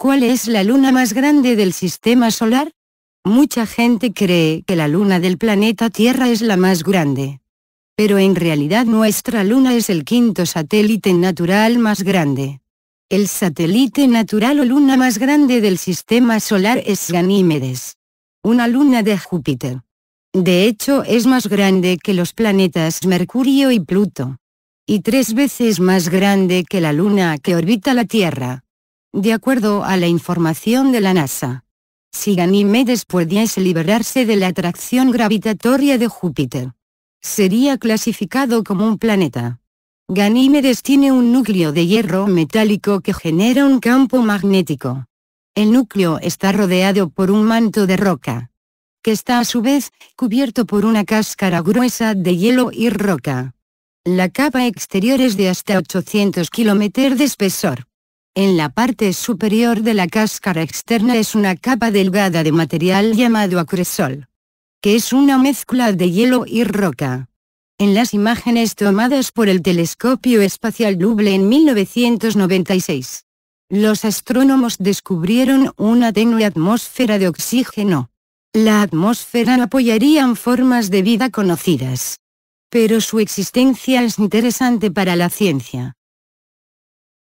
¿Cuál es la luna más grande del sistema solar? Mucha gente cree que la luna del planeta Tierra es la más grande. Pero en realidad nuestra luna es el quinto satélite natural más grande. El satélite natural o luna más grande del sistema solar es Ganímedes. Una luna de Júpiter. De hecho es más grande que los planetas Mercurio y Pluto. Y tres veces más grande que la luna que orbita la Tierra. De acuerdo a la información de la NASA, si Ganímedes pudiese liberarse de la atracción gravitatoria de Júpiter, sería clasificado como un planeta. Ganímedes tiene un núcleo de hierro metálico que genera un campo magnético. El núcleo está rodeado por un manto de roca, que está a su vez cubierto por una cáscara gruesa de hielo y roca. La capa exterior es de hasta 800 km de espesor. En la parte superior de la cáscara externa es una capa delgada de material llamado acresol, que es una mezcla de hielo y roca. En las imágenes tomadas por el telescopio espacial Hubble en 1996, los astrónomos descubrieron una tenue atmósfera de oxígeno. La atmósfera apoyarían formas de vida conocidas. Pero su existencia es interesante para la ciencia